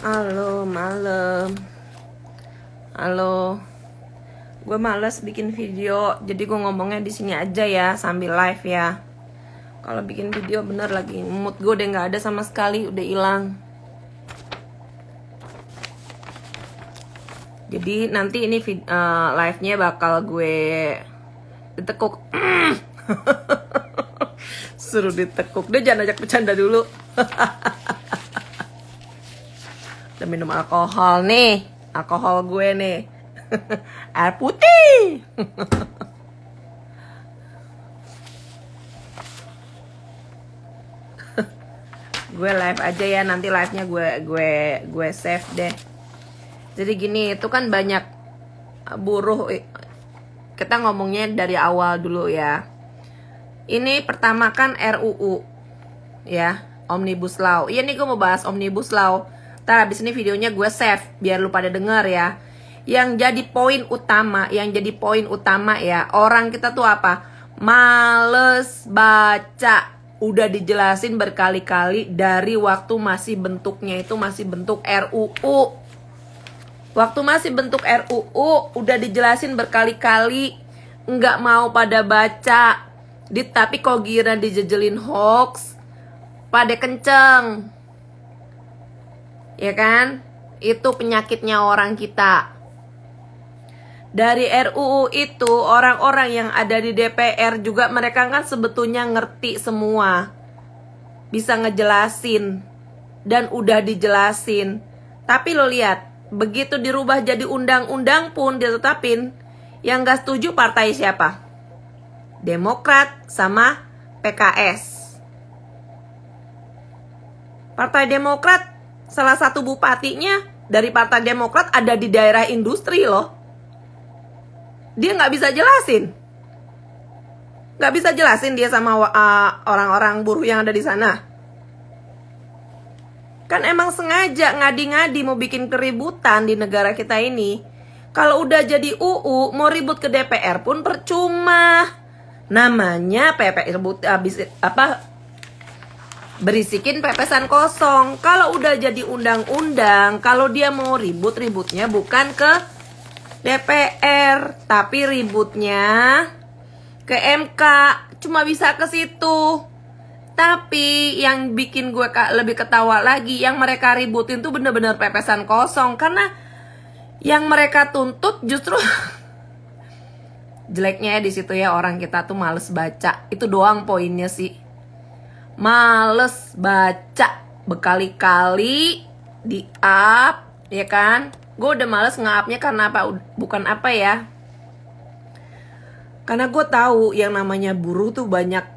Halo malam Halo Gue males bikin video Jadi gue ngomongnya di sini aja ya Sambil live ya Kalau bikin video bener lagi Mood gue udah gak ada sama sekali Udah hilang Jadi nanti ini uh, live-nya bakal gue ditekuk. Suruh ditekuk. Dia jangan ajak bercanda dulu. Udah minum alkohol nih. Alkohol gue nih. Air putih. gue live aja ya nanti live-nya gue gue gue save deh. Jadi gini, itu kan banyak e, buruh. Kita ngomongnya dari awal dulu ya. Ini pertama kan RUU ya, Omnibus Law. Iya nih gue mau bahas Omnibus Law. Ntar abis ini videonya gue save biar lu pada denger ya. Yang jadi poin utama, yang jadi poin utama ya, orang kita tuh apa? Males baca udah dijelasin berkali-kali dari waktu masih bentuknya itu masih bentuk RUU Waktu masih bentuk RUU udah dijelasin berkali-kali nggak mau pada baca. Di, tapi kok gira dijejelin hoax pada kenceng. Ya kan? Itu penyakitnya orang kita. Dari RUU itu orang-orang yang ada di DPR juga mereka kan sebetulnya ngerti semua. Bisa ngejelasin dan udah dijelasin. Tapi lo lihat, Begitu dirubah jadi undang-undang pun ditetapin, yang gak setuju partai siapa? Demokrat sama PKS. Partai Demokrat salah satu bupatinya dari Partai Demokrat ada di daerah industri loh. Dia nggak bisa jelasin. Nggak bisa jelasin dia sama orang-orang uh, orang -orang buruh yang ada di sana. Kan emang sengaja ngadi-ngadi mau bikin keributan di negara kita ini. Kalau udah jadi UU, mau ribut ke DPR pun percuma. Namanya PP ribut habis apa berisikin pepesan kosong. Kalau udah jadi undang-undang, kalau dia mau ribut-ributnya bukan ke DPR, tapi ributnya ke MK. Cuma bisa ke situ. Tapi yang bikin gue lebih ketawa lagi, yang mereka ributin tuh bener-bener pepesan kosong. Karena yang mereka tuntut justru jeleknya ya di ya orang kita tuh males baca. Itu doang poinnya sih. Males baca bekali kali di up, ya kan? Gue udah males nge karena apa? Bukan apa ya? Karena gue tahu yang namanya buruh tuh banyak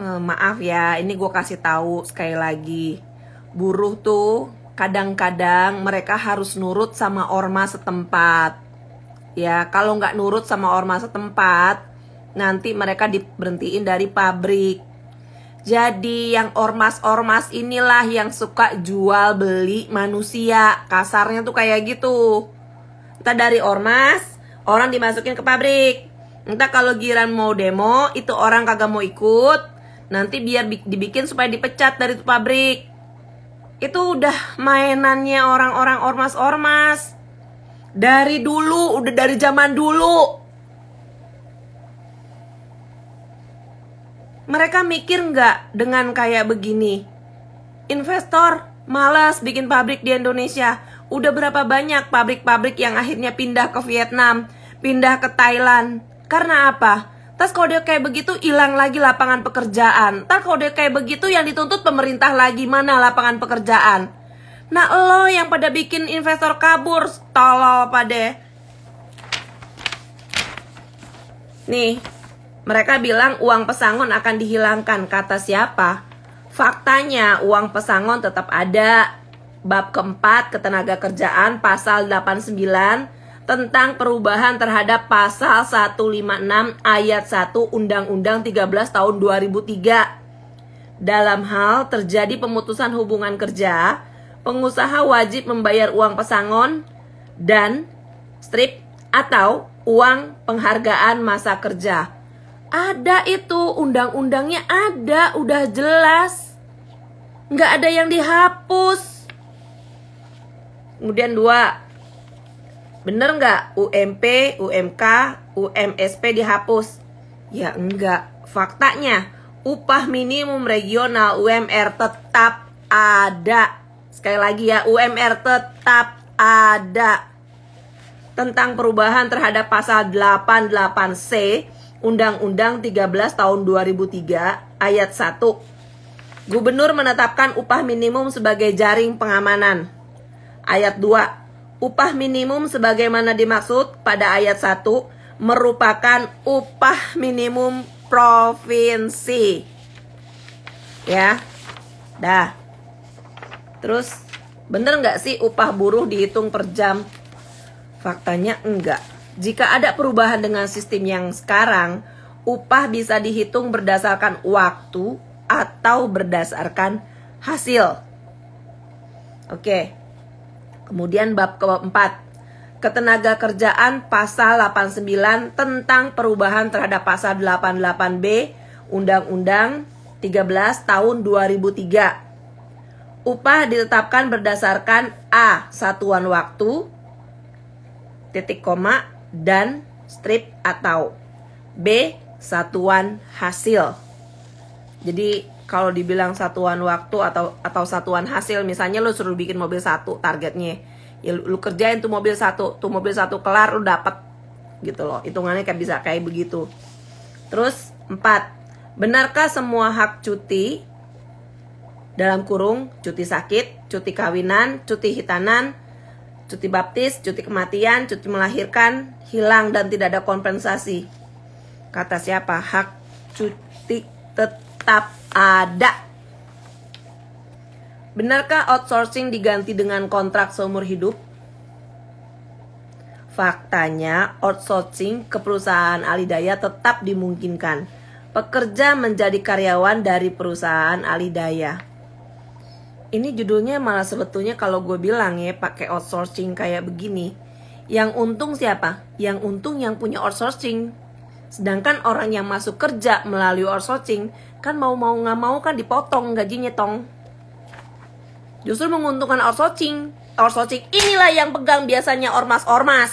Eh, maaf ya ini gue kasih tahu sekali lagi buruh tuh kadang-kadang mereka harus nurut sama ormas setempat ya kalau nggak nurut sama ormas setempat nanti mereka diberhentiin dari pabrik jadi yang ormas-ormas inilah yang suka jual beli manusia. Kasarnya tuh kayak gitu. Entah dari ormas, orang dimasukin ke pabrik. Entah kalau giran mau demo, itu orang kagak mau ikut nanti biar dibikin supaya dipecat dari itu pabrik itu udah mainannya orang-orang ormas-ormas dari dulu udah dari zaman dulu mereka mikir nggak dengan kayak begini investor malas bikin pabrik di Indonesia udah berapa banyak pabrik-pabrik yang akhirnya pindah ke Vietnam pindah ke Thailand karena apa Terus kalau dia kayak begitu hilang lagi lapangan pekerjaan. Terus kalau dia kayak begitu yang dituntut pemerintah lagi mana lapangan pekerjaan. Nah lo yang pada bikin investor kabur, tolol pada. Nih, mereka bilang uang pesangon akan dihilangkan. Kata siapa? Faktanya uang pesangon tetap ada. Bab keempat ketenaga kerjaan pasal 89 tentang perubahan terhadap pasal 156 ayat 1 Undang-Undang 13 tahun 2003 dalam hal terjadi pemutusan hubungan kerja, pengusaha wajib membayar uang pesangon dan strip atau uang penghargaan masa kerja. Ada itu undang-undangnya ada, udah jelas. Nggak ada yang dihapus. Kemudian dua, Bener nggak UMP, UMK, UMSP dihapus? Ya enggak. Faktanya, upah minimum regional UMR tetap ada. Sekali lagi ya, UMR tetap ada. Tentang perubahan terhadap pasal 88C Undang-Undang 13 tahun 2003 ayat 1. Gubernur menetapkan upah minimum sebagai jaring pengamanan. Ayat 2. Upah minimum sebagaimana dimaksud pada ayat 1 merupakan upah minimum provinsi. Ya. Dah. Terus bener nggak sih upah buruh dihitung per jam? Faktanya enggak. Jika ada perubahan dengan sistem yang sekarang, upah bisa dihitung berdasarkan waktu atau berdasarkan hasil. Oke. Okay. Kemudian bab keempat, ketenaga kerjaan pasal 89 tentang perubahan terhadap pasal 88B Undang-Undang 13 tahun 2003. Upah ditetapkan berdasarkan A. Satuan waktu, titik koma, dan strip atau B. Satuan hasil. Jadi kalau dibilang satuan waktu atau atau satuan hasil misalnya lu suruh bikin mobil satu targetnya ya lu, lu kerjain tuh mobil satu tuh mobil satu kelar lu dapet gitu loh hitungannya kayak bisa kayak begitu terus empat benarkah semua hak cuti dalam kurung cuti sakit cuti kawinan cuti hitanan cuti baptis cuti kematian cuti melahirkan hilang dan tidak ada kompensasi kata siapa hak cuti tetap ada. Benarkah outsourcing diganti dengan kontrak seumur hidup? Faktanya, outsourcing ke perusahaan alidaya tetap dimungkinkan. Pekerja menjadi karyawan dari perusahaan alidaya. Ini judulnya malah sebetulnya kalau gue bilang ya pakai outsourcing kayak begini. Yang untung siapa? Yang untung yang punya outsourcing. Sedangkan orang yang masuk kerja melalui outsourcing kan mau mau nggak mau kan dipotong gajinya tong justru menguntungkan outsourcing outsourcing inilah yang pegang biasanya ormas-ormas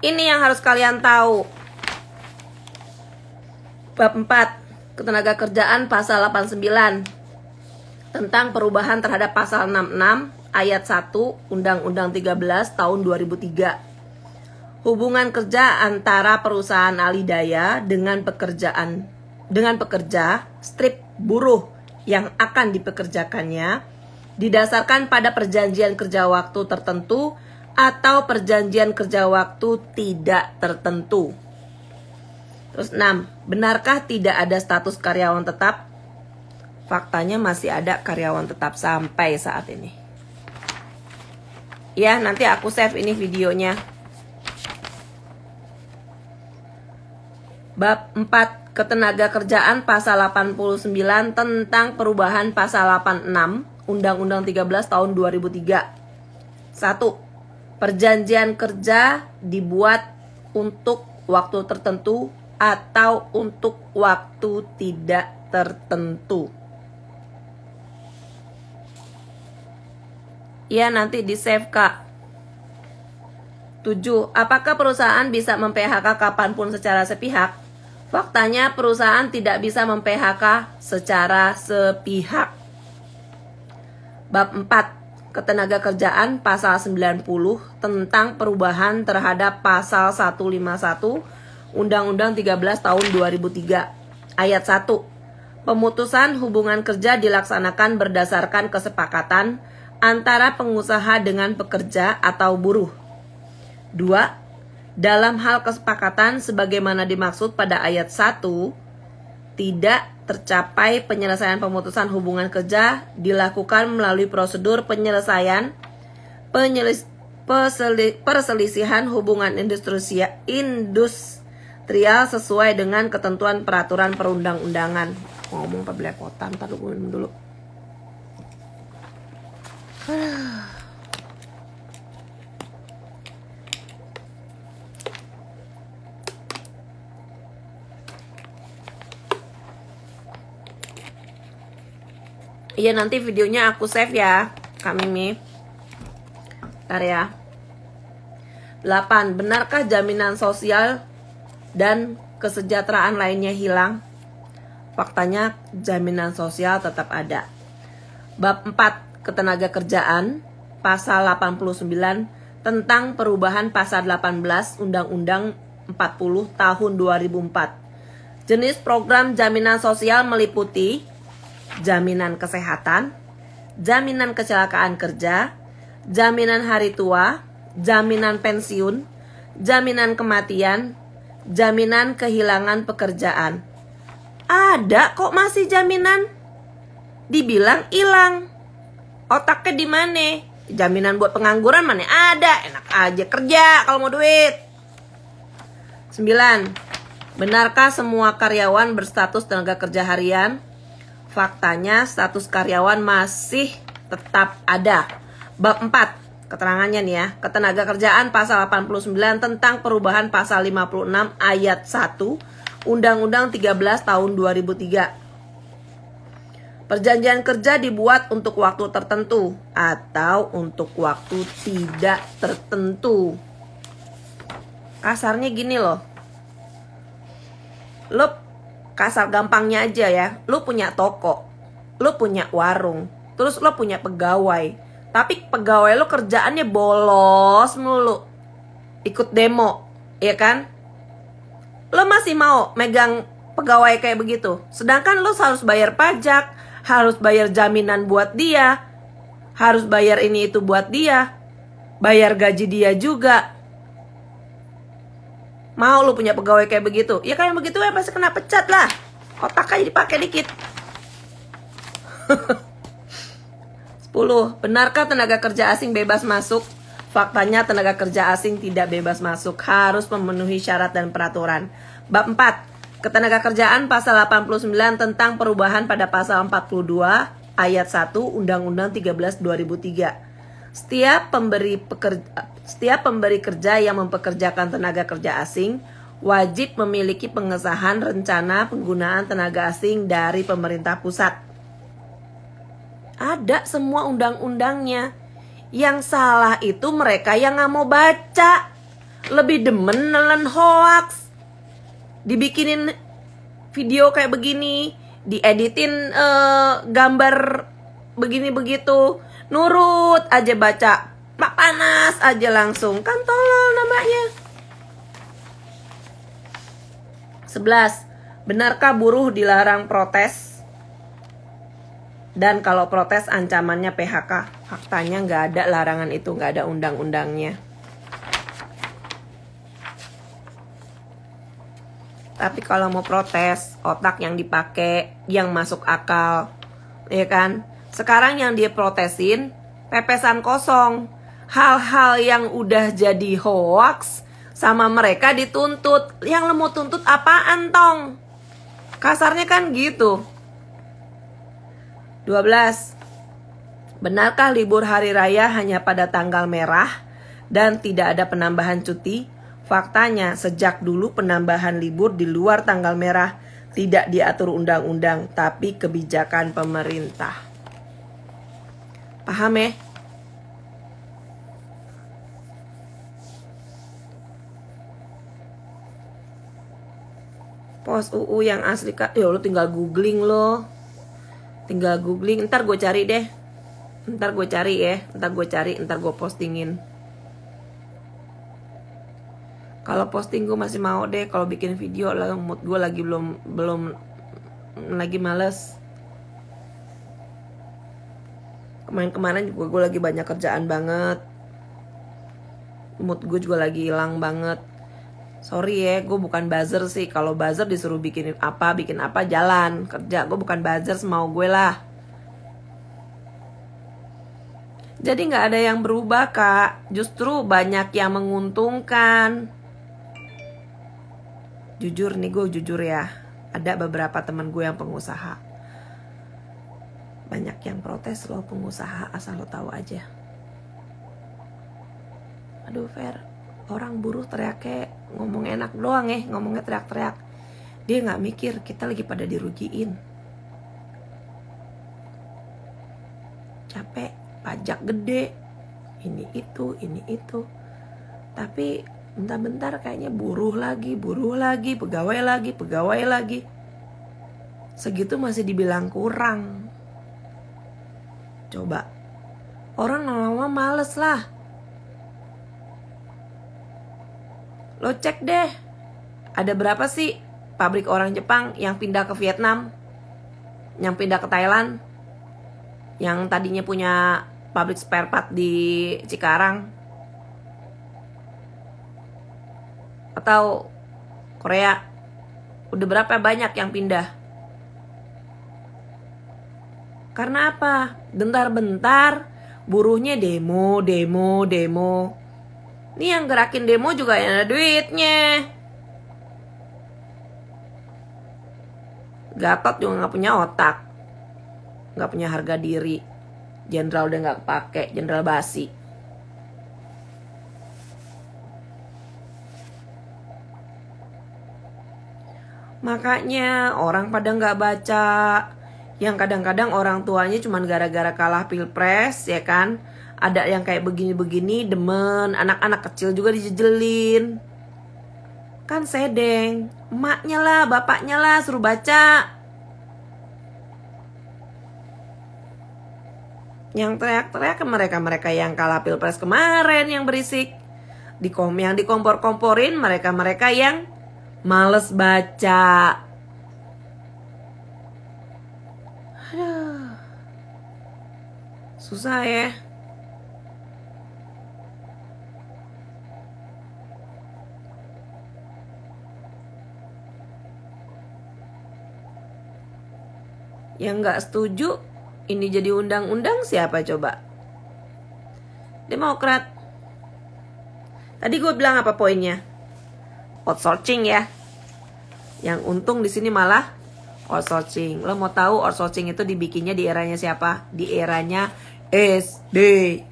ini yang harus kalian tahu bab 4 ketenaga kerjaan pasal 89 tentang perubahan terhadap pasal 66 ayat 1 Undang-Undang 13 tahun 2003 hubungan kerja antara perusahaan alidaya dengan pekerjaan dengan pekerja strip buruh yang akan dipekerjakannya didasarkan pada perjanjian kerja waktu tertentu atau perjanjian kerja waktu tidak tertentu. Terus 6. Benarkah tidak ada status karyawan tetap? Faktanya masih ada karyawan tetap sampai saat ini. Ya, nanti aku save ini videonya. Bab 4 Ketenaga Kerjaan Pasal 89 tentang perubahan Pasal 86 Undang-Undang 13 tahun 2003 1. Perjanjian kerja dibuat untuk waktu tertentu atau untuk waktu tidak tertentu. Ya nanti di save kak 7. Apakah perusahaan bisa mem-PHK kapanpun secara sepihak? Faktanya perusahaan tidak bisa mem-PHK secara sepihak. Bab 4. Ketenaga kerjaan pasal 90 tentang perubahan terhadap pasal 151 Undang-Undang 13 tahun 2003 ayat 1. Pemutusan hubungan kerja dilaksanakan berdasarkan kesepakatan antara pengusaha dengan pekerja atau buruh. 2 dalam hal kesepakatan sebagaimana dimaksud pada ayat 1 tidak tercapai penyelesaian pemutusan hubungan kerja dilakukan melalui prosedur penyelesaian penyelis, peseli, perselisihan hubungan industrial, industrial sesuai dengan ketentuan peraturan perundang-undangan ngomong pebelek kota ntar dulu dulu Iya nanti videonya aku save ya Kak Mimi Bentar ya 8. Benarkah jaminan sosial dan kesejahteraan lainnya hilang? Faktanya jaminan sosial tetap ada Bab 4 Ketenaga kerjaan Pasal 89 tentang perubahan pasal 18 Undang-Undang 40 tahun 2004 Jenis program jaminan sosial meliputi jaminan kesehatan, jaminan kecelakaan kerja, jaminan hari tua, jaminan pensiun, jaminan kematian, jaminan kehilangan pekerjaan. Ada kok masih jaminan? Dibilang hilang. Otaknya di mana? Jaminan buat pengangguran mana? Ada, enak aja kerja kalau mau duit. 9. Benarkah semua karyawan berstatus tenaga kerja harian? Faktanya status karyawan masih tetap ada. Bab 4, keterangannya nih ya. Ketenaga kerjaan pasal 89 tentang perubahan pasal 56 ayat 1 Undang-Undang 13 tahun 2003. Perjanjian kerja dibuat untuk waktu tertentu atau untuk waktu tidak tertentu. Kasarnya gini loh. Lo kasar gampangnya aja ya lu punya toko lu punya warung terus lu punya pegawai tapi pegawai lu kerjaannya bolos mulu ikut demo ya kan lu masih mau megang pegawai kayak begitu sedangkan lu harus bayar pajak harus bayar jaminan buat dia harus bayar ini itu buat dia bayar gaji dia juga Mau lu punya pegawai kayak begitu? Ya kayak begitu ya pasti kena pecat lah. Otak Otaknya dipakai dikit. 10. Benarkah tenaga kerja asing bebas masuk? Faktanya tenaga kerja asing tidak bebas masuk, harus memenuhi syarat dan peraturan. Bab 4. Ketenaga kerjaan pasal 89 tentang perubahan pada pasal 42 ayat 1 Undang-Undang 13 2003 setiap pemberi pekerja, setiap pemberi kerja yang mempekerjakan tenaga kerja asing wajib memiliki pengesahan rencana penggunaan tenaga asing dari pemerintah pusat. Ada semua undang-undangnya. Yang salah itu mereka yang nggak mau baca. Lebih demen nelen hoax. Dibikinin video kayak begini, dieditin uh, gambar begini begitu nurut aja baca pak panas aja langsung kan tolol namanya 11 benarkah buruh dilarang protes dan kalau protes ancamannya PHK faktanya nggak ada larangan itu nggak ada undang-undangnya tapi kalau mau protes otak yang dipakai yang masuk akal ya kan sekarang yang dia protesin pepesan kosong. Hal-hal yang udah jadi hoax sama mereka dituntut. Yang lo mau tuntut apaan tong? Kasarnya kan gitu. 12. Benarkah libur hari raya hanya pada tanggal merah dan tidak ada penambahan cuti? Faktanya, sejak dulu penambahan libur di luar tanggal merah tidak diatur undang-undang, tapi kebijakan pemerintah. Paham ya? Pos UU yang asli kak, ya lo tinggal googling lo, tinggal googling. Ntar gue cari deh, ntar gue cari ya, ntar gue cari, ntar gue postingin. Kalau posting gue masih mau deh, kalau bikin video lah mood gue lagi belum belum lagi males kemarin kemarin juga gue lagi banyak kerjaan banget mood gue juga lagi hilang banget sorry ya gue bukan buzzer sih kalau buzzer disuruh bikin apa bikin apa jalan kerja gue bukan buzzer mau gue lah jadi nggak ada yang berubah kak justru banyak yang menguntungkan jujur nih gue jujur ya ada beberapa teman gue yang pengusaha banyak yang protes loh pengusaha asal lo tahu aja aduh Fer orang buruh teriak teriaknya ngomong enak doang eh ngomongnya teriak-teriak dia nggak mikir kita lagi pada dirugiin capek pajak gede ini itu ini itu tapi bentar-bentar kayaknya buruh lagi buruh lagi pegawai lagi pegawai lagi segitu masih dibilang kurang Coba. Orang lama-lama males lah. Lo cek deh. Ada berapa sih pabrik orang Jepang yang pindah ke Vietnam? Yang pindah ke Thailand? Yang tadinya punya pabrik spare part di Cikarang? Atau Korea? Udah berapa banyak yang pindah? Karena apa? Bentar-bentar buruhnya demo, demo, demo. Ini yang gerakin demo juga yang ada duitnya. Gatot juga nggak punya otak, nggak punya harga diri. Jenderal udah nggak pakai, jenderal basi. Makanya orang pada nggak baca yang kadang-kadang orang tuanya cuma gara-gara kalah pilpres ya kan ada yang kayak begini-begini demen anak-anak kecil juga dijejelin kan sedeng emaknya lah bapaknya lah suruh baca yang teriak-teriak ke kan mereka-mereka yang kalah pilpres kemarin yang berisik di kom yang dikompor-komporin mereka-mereka yang males baca Susah ya. Yang nggak setuju, ini jadi undang-undang siapa coba? Demokrat. Tadi gue bilang apa poinnya? Outsourcing ya. Yang untung di sini malah outsourcing. Lo mau tahu outsourcing itu dibikinnya di eranya siapa? Di eranya S Y,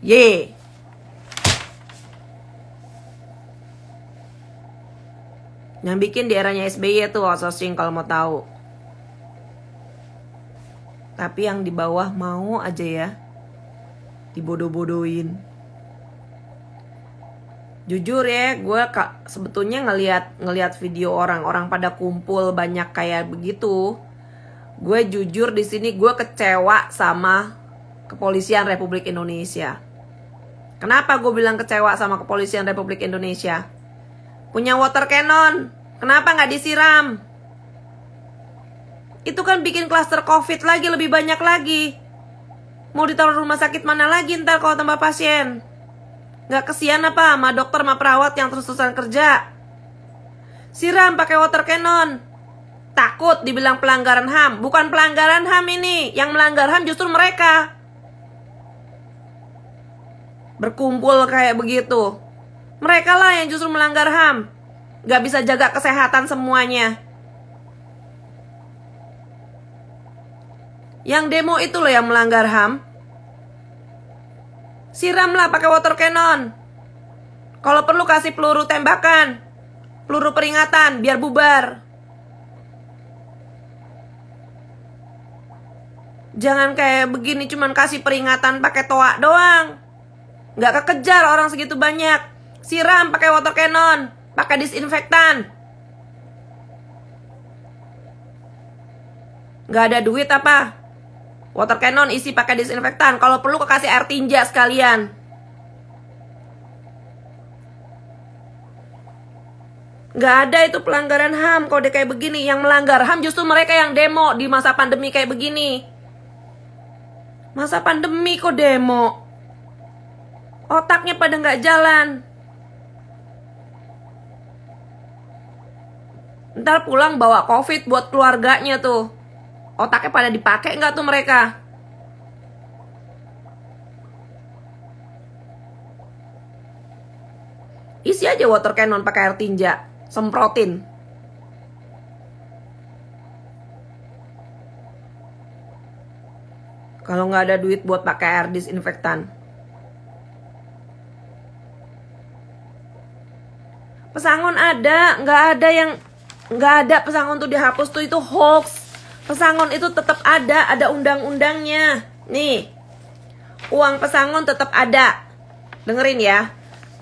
Yang bikin di eranya SBY tuh outsourcing kalau mau tahu. Tapi yang di bawah mau aja ya dibodoh-bodohin. Jujur ya, gue sebetulnya ngeliat ngeliat video orang-orang pada kumpul banyak kayak begitu. Gue jujur di sini gue kecewa sama Kepolisian Republik Indonesia. Kenapa gue bilang kecewa sama Kepolisian Republik Indonesia? Punya water cannon, kenapa nggak disiram? Itu kan bikin klaster COVID lagi lebih banyak lagi. Mau ditaruh rumah sakit mana lagi ntar kalau tambah pasien? Nggak kesian apa sama dokter sama perawat yang terus-terusan kerja? Siram pakai water cannon. Takut dibilang pelanggaran HAM. Bukan pelanggaran HAM ini. Yang melanggar HAM justru mereka berkumpul kayak begitu. Mereka lah yang justru melanggar HAM. Gak bisa jaga kesehatan semuanya. Yang demo itu loh yang melanggar HAM. Siramlah pakai water cannon. Kalau perlu kasih peluru tembakan. Peluru peringatan biar bubar. Jangan kayak begini cuman kasih peringatan pakai toa doang. Nggak kekejar orang segitu banyak. Siram pakai water cannon, pakai disinfektan. Nggak ada duit apa? Water cannon isi pakai disinfektan. Kalau perlu kasih air tinja sekalian. Gak ada itu pelanggaran HAM kode kayak begini. Yang melanggar HAM justru mereka yang demo di masa pandemi kayak begini. Masa pandemi kok demo? Otaknya pada nggak jalan. Ntar pulang bawa covid buat keluarganya tuh. Otaknya pada dipakai nggak tuh mereka? Isi aja water cannon pakai air tinja. Semprotin. kalau nggak ada duit buat pakai air disinfektan. Pesangon ada, nggak ada yang nggak ada pesangon tuh dihapus tuh itu hoax. Pesangon itu tetap ada, ada undang-undangnya. Nih, uang pesangon tetap ada. Dengerin ya.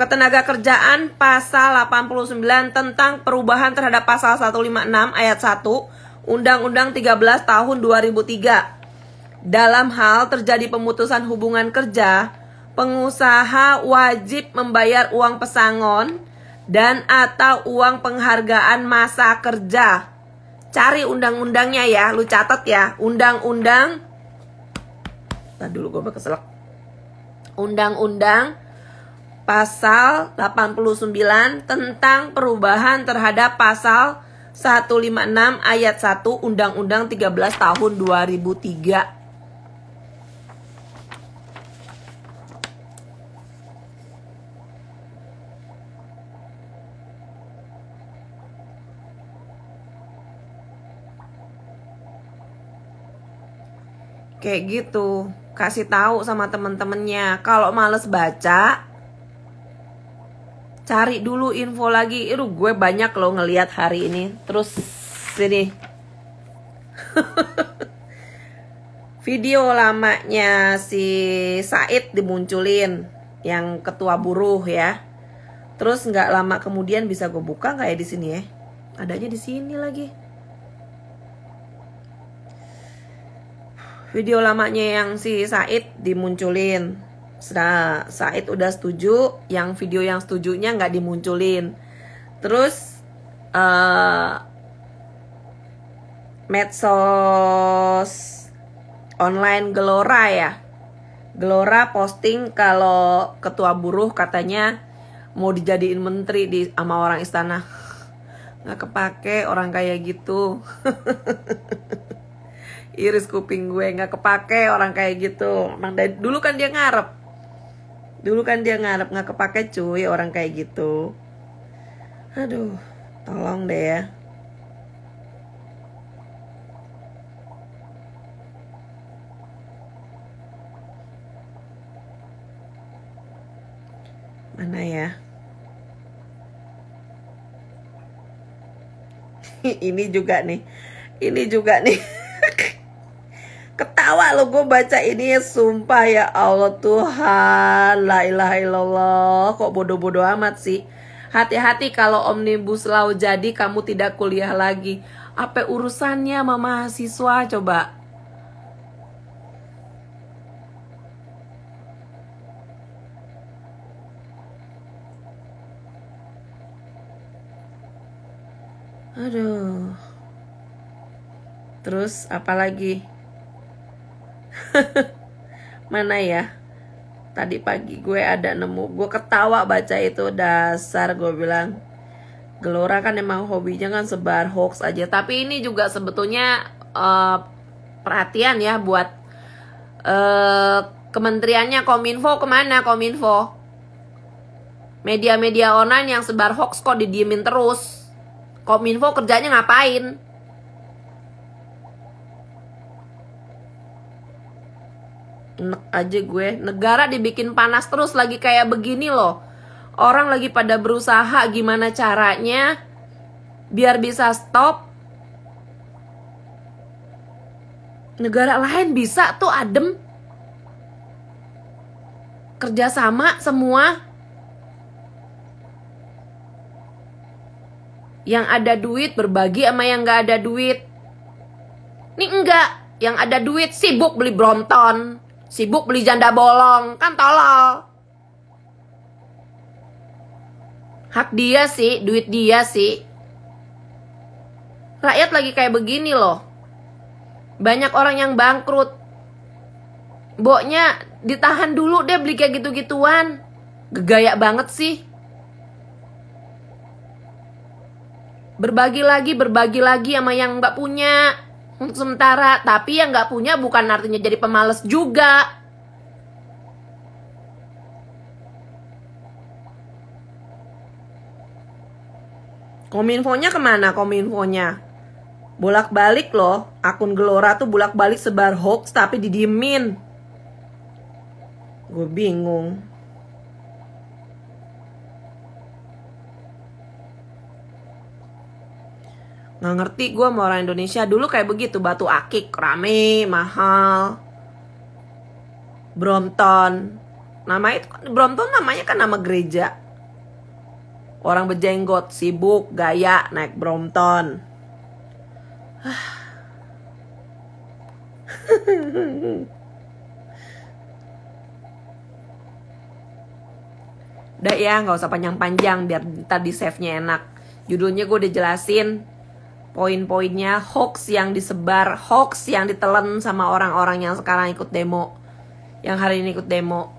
Ketenaga kerjaan pasal 89 tentang perubahan terhadap pasal 156 ayat 1 Undang-Undang 13 tahun 2003. Dalam hal terjadi pemutusan hubungan kerja, pengusaha wajib membayar uang pesangon dan atau uang penghargaan masa kerja. Cari undang-undangnya ya, lu catat ya. Undang-undang Nah dulu gue keselak. Undang-undang pasal 89 tentang perubahan terhadap pasal 156 ayat 1 Undang-Undang 13 tahun 2003 kayak gitu kasih tahu sama temen-temennya kalau males baca cari dulu info lagi itu gue banyak loh ngeliat hari ini terus sini video lamanya si Said dimunculin yang ketua buruh ya terus nggak lama kemudian bisa gue buka kayak ya di sini ya adanya di sini lagi video lamanya yang si Said dimunculin nah Said udah setuju yang video yang setujunya nggak dimunculin terus uh, medsos online Gelora ya Gelora posting kalau ketua buruh katanya mau dijadiin menteri di sama orang istana nggak kepake orang kayak gitu iris kuping gue nggak kepake orang kayak gitu emang dari dulu kan dia ngarep dulu kan dia ngarep nggak kepake cuy orang kayak gitu aduh tolong deh ya mana ya ini juga nih ini juga nih Ketawa lo gue baca ini sumpah ya Allah Tuhan. La ilaha illallah. Kok bodoh-bodoh amat sih. Hati-hati kalau omnibus law jadi kamu tidak kuliah lagi. Apa urusannya sama mahasiswa coba? Aduh. Terus apa lagi? mana ya tadi pagi gue ada nemu gue ketawa baca itu dasar gue bilang Gelora kan emang hobinya kan sebar hoax aja tapi ini juga sebetulnya uh, perhatian ya buat uh, kementeriannya kominfo kemana kominfo media-media online yang sebar hoax kok didiemin terus kominfo kerjanya ngapain Nek aja gue. Negara dibikin panas terus lagi kayak begini loh. Orang lagi pada berusaha gimana caranya biar bisa stop. Negara lain bisa tuh adem. Kerjasama semua. Yang ada duit berbagi sama yang gak ada duit. ini enggak, yang ada duit sibuk beli bronton Sibuk beli janda bolong, kan tolol. Hak dia sih, duit dia sih. Rakyat lagi kayak begini loh. Banyak orang yang bangkrut. Boknya ditahan dulu deh beli kayak gitu-gituan. Gegaya banget sih. Berbagi lagi, berbagi lagi sama yang mbak punya untuk sementara tapi yang nggak punya bukan artinya jadi pemalas juga Kominfonya kemana kominfonya? Bolak-balik loh, akun Gelora tuh bolak-balik sebar hoax tapi didiemin. Gue bingung. nggak ngerti gue sama orang Indonesia dulu kayak begitu batu akik rame mahal Brompton nama itu kan, Brompton namanya kan nama gereja orang berjenggot sibuk gaya naik Brompton Udah ya, nggak usah panjang-panjang biar tadi save-nya enak. Judulnya gue udah jelasin, poin-poinnya hoax yang disebar, hoax yang ditelan sama orang-orang yang sekarang ikut demo, yang hari ini ikut demo.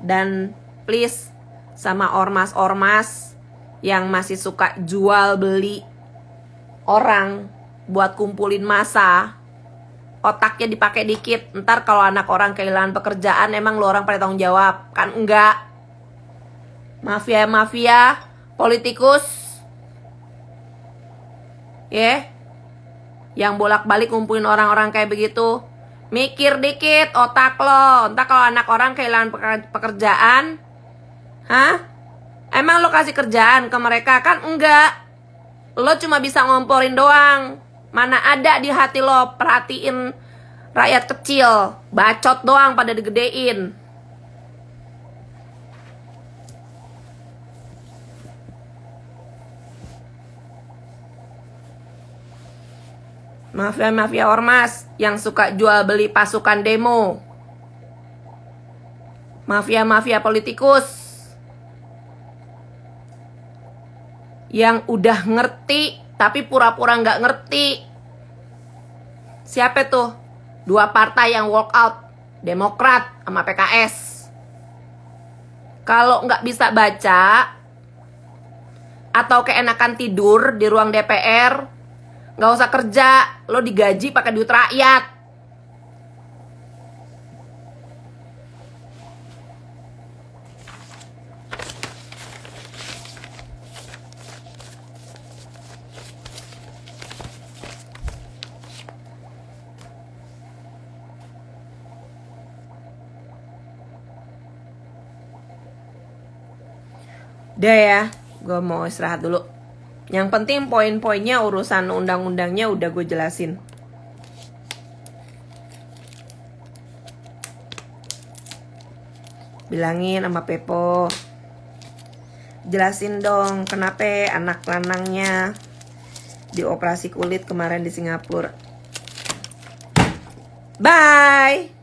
Dan please sama ormas-ormas yang masih suka jual beli orang buat kumpulin masa otaknya dipakai dikit ntar kalau anak orang kehilangan pekerjaan emang lo orang pada tanggung jawab kan enggak mafia mafia politikus ya yang bolak-balik ngumpulin orang-orang kayak begitu mikir dikit otak lo entah kalau anak orang kehilangan pekerjaan hah emang lo kasih kerjaan ke mereka kan enggak lo cuma bisa ngomporin doang mana ada di hati lo perhatiin rakyat kecil bacot doang pada digedein Mafia-mafia ormas yang suka jual beli pasukan demo. Mafia-mafia politikus yang udah ngerti tapi pura-pura nggak -pura ngerti. Siapa tuh? Dua partai yang walk out. Demokrat sama PKS. Kalau nggak bisa baca atau keenakan tidur di ruang DPR, Gak usah kerja, lo digaji pakai duit rakyat. Udah ya, gue mau istirahat dulu. Yang penting poin-poinnya urusan undang-undangnya udah gue jelasin. Bilangin sama Pepo. Jelasin dong kenapa anak lanangnya di operasi kulit kemarin di Singapura. Bye.